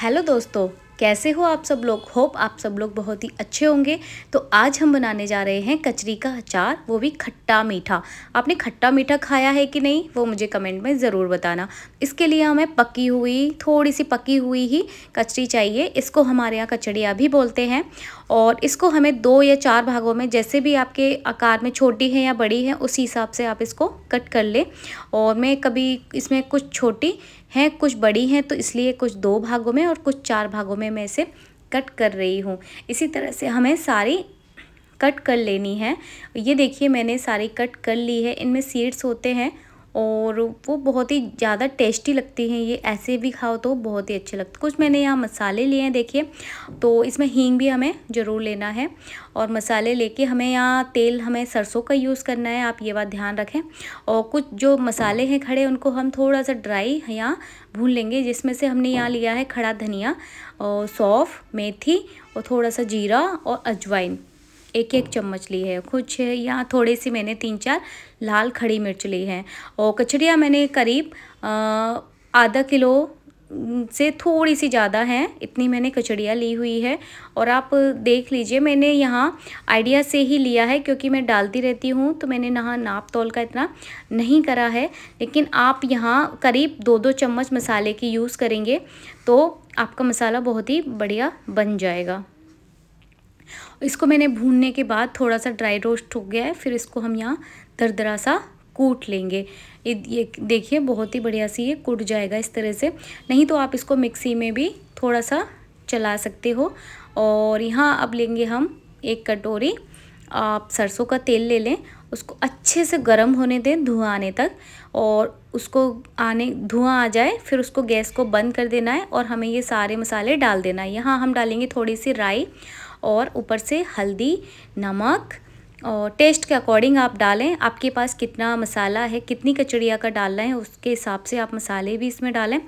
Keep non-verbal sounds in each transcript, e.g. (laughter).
hello दोस्तों कैसे हो आप सब लोग होप आप सब लोग बहुत ही अच्छे होंगे तो आज हम बनाने जा रहे हैं कचरी का अचार वो भी खट्टा मीठा आपने खट्टा मीठा खाया है कि नहीं वो मुझे कमेंट में ज़रूर बताना इसके लिए हमें पकी हुई थोड़ी सी पकी हुई ही कचरी चाहिए इसको हमारे यहाँ कचड़िया भी बोलते हैं और इसको हमें दो या चार भागों में जैसे भी आपके आकार में छोटी है या बड़ी है उसी हिसाब से आप इसको कट कर लें और मैं कभी इसमें कुछ छोटी हैं कुछ बड़ी हैं तो इसलिए कुछ दो भागों में और कुछ चार भागों में मैं इसे कट कर रही हूँ इसी तरह से हमें सारी कट कर लेनी है ये देखिए मैंने सारी कट कर ली है इनमें सीड्स होते हैं और वो बहुत ही ज़्यादा टेस्टी लगती हैं ये ऐसे भी खाओ तो बहुत ही अच्छे लगते कुछ मैंने यहाँ मसाले लिए हैं देखिए तो इसमें हींग भी हमें ज़रूर लेना है और मसाले लेके हमें यहाँ तेल हमें सरसों का यूज़ करना है आप ये बात ध्यान रखें और कुछ जो मसाले हैं खड़े उनको हम थोड़ा सा ड्राई यहाँ भून लेंगे जिसमें से हमने यहाँ लिया है खड़ा धनिया और सौफ़ मेथी और थोड़ा सा जीरा और अजवाइन एक एक चम्मच ली है कुछ यहाँ थोड़ी सी मैंने तीन चार लाल खड़ी मिर्च ली है और कचड़िया मैंने करीब आधा किलो से थोड़ी सी ज़्यादा है इतनी मैंने कचड़िया ली हुई है और आप देख लीजिए मैंने यहाँ आइडिया से ही लिया है क्योंकि मैं डालती रहती हूँ तो मैंने नहा नाप तोल का इतना नहीं करा है लेकिन आप यहाँ करीब दो दो चम्मच मसाले की यूज़ करेंगे तो आपका मसाला बहुत ही बढ़िया बन जाएगा इसको मैंने भूनने के बाद थोड़ा सा ड्राई रोस्ट हो गया है फिर इसको हम यहाँ दरदरा सा कूट लेंगे ये देखिए बहुत ही बढ़िया सी ये कूट जाएगा इस तरह से नहीं तो आप इसको मिक्सी में भी थोड़ा सा चला सकते हो और यहाँ अब लेंगे हम एक कटोरी आप सरसों का तेल ले लें उसको अच्छे से गर्म होने दें धुआं आने तक और उसको आने धुआं आ जाए फिर उसको गैस को बंद कर देना है और हमें ये सारे मसाले डाल देना है यहाँ हम डालेंगे थोड़ी सी राई और ऊपर से हल्दी नमक और टेस्ट के अकॉर्डिंग आप डालें आपके पास कितना मसाला है कितनी कचड़िया का डालना है उसके हिसाब से आप मसाले भी इसमें डालें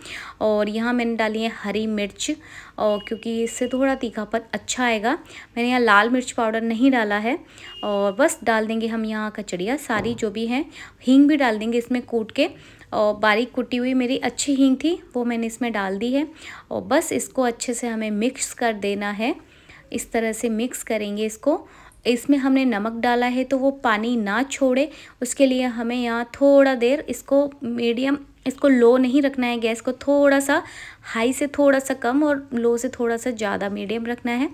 और यहाँ मैंने डाली है हरी मिर्च और क्योंकि इससे थोड़ा तीखापन अच्छा आएगा मैंने यहाँ लाल मिर्च पाउडर नहीं डाला है और बस डाल देंगे हम यहाँ कचड़िया सारी जो भी हैं हींग भी डाल देंगे इसमें कूट के और बारीक कुटी हुई मेरी अच्छी हींग थी वो मैंने इसमें डाल दी है और बस इसको अच्छे से हमें मिक्स कर देना है इस तरह से मिक्स करेंगे इसको इसमें हमने नमक डाला है तो वो पानी ना छोड़े उसके लिए हमें यहाँ थोड़ा देर इसको मीडियम इसको लो नहीं रखना है गैस को थोड़ा सा हाई से थोड़ा सा कम और लो से थोड़ा सा ज़्यादा मीडियम रखना है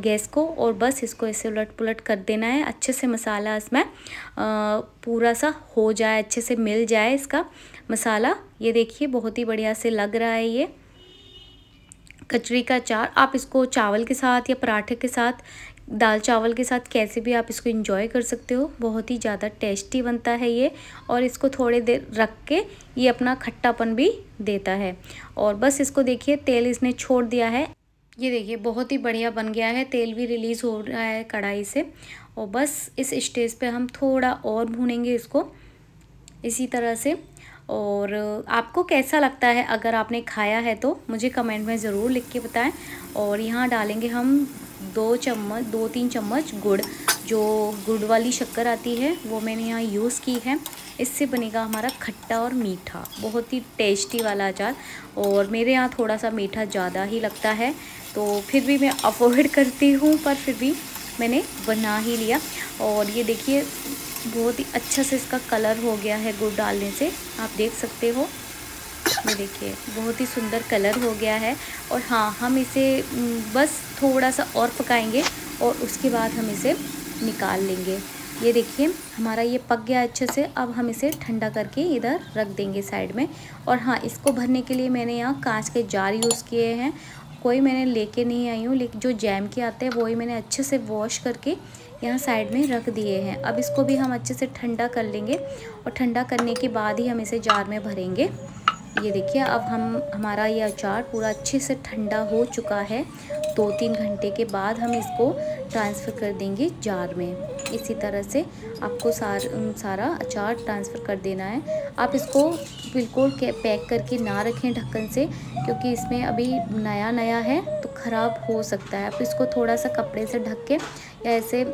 गैस को और बस इसको ऐसे उलट पुलट कर देना है अच्छे से मसाला इसमें पूरा सा हो जाए अच्छे से मिल जाए इसका मसाला ये देखिए बहुत ही बढ़िया से लग रहा है ये कचरी का अचार आप इसको चावल के साथ या पराठे के साथ दाल चावल के साथ कैसे भी आप इसको इंजॉय कर सकते हो बहुत ही ज़्यादा टेस्टी बनता है ये और इसको थोड़े देर रख के ये अपना खट्टापन भी देता है और बस इसको देखिए तेल इसने छोड़ दिया है ये देखिए बहुत ही बढ़िया बन गया है तेल भी रिलीज़ हो रहा है कढ़ाई से और बस इस स्टेज पे हम थोड़ा और भूनेंगे इसको इसी तरह से और आपको कैसा लगता है अगर आपने खाया है तो मुझे कमेंट में ज़रूर लिख के बताएं और यहाँ डालेंगे हम दो चम्मच दो तीन चम्मच गुड़ जो गुड़ वाली शक्कर आती है वो मैंने यहाँ यूज़ की है इससे बनेगा हमारा खट्टा और मीठा बहुत ही टेस्टी वाला अचार और मेरे यहाँ थोड़ा सा मीठा ज़्यादा ही लगता है तो फिर भी मैं अवॉइड (laughs) करती हूँ पर फिर भी मैंने बना ही लिया और ये देखिए बहुत ही अच्छा से इसका कलर हो गया है गुड़ डालने से आप देख सकते हो ये देखिए बहुत ही सुंदर कलर हो गया है और हाँ हम इसे बस थोड़ा सा और पकाएंगे और उसके बाद हम इसे निकाल लेंगे ये देखिए हमारा ये पक गया अच्छे से अब हम इसे ठंडा करके इधर रख देंगे साइड में और हाँ इसको भरने के लिए मैंने यहाँ कांच के जार यूज़ किए हैं कोई मैंने लेके नहीं आई हूँ लेकिन जो जैम के आते हैं वही मैंने अच्छे से वॉश करके यहाँ साइड में रख दिए हैं अब इसको भी हम अच्छे से ठंडा कर लेंगे और ठंडा करने के बाद ही हम इसे जार में भरेंगे ये देखिए अब हम हमारा ये अचार पूरा अच्छे से ठंडा हो चुका है दो तीन घंटे के बाद हम इसको ट्रांसफ़र कर देंगे जार में इसी तरह से आपको सार सारा अचार ट्रांसफ़र कर देना है आप इसको बिल्कुल पैक करके ना रखें ढक्कन से क्योंकि इसमें अभी नया नया है तो ख़राब हो सकता है आप इसको थोड़ा सा कपड़े से ढक के या ऐसे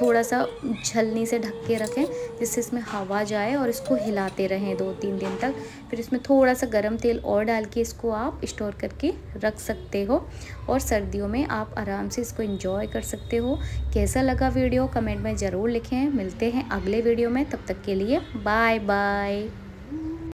थोड़ा सा छलनी से ढक के रखें जिससे इसमें हवा जाए और इसको हिलाते रहें दो तीन दिन तक फिर इसमें थोड़ा सा गर्म तेल और डाल के इसको आप स्टोर करके रख सकते हो और सर्दियों में आप आराम से इसको इंजॉय कर सकते हो कैसा लगा वीडियो कमेंट में ज़रूर लिखें मिलते हैं अगले वीडियो में तब तक के लिए बाय बाय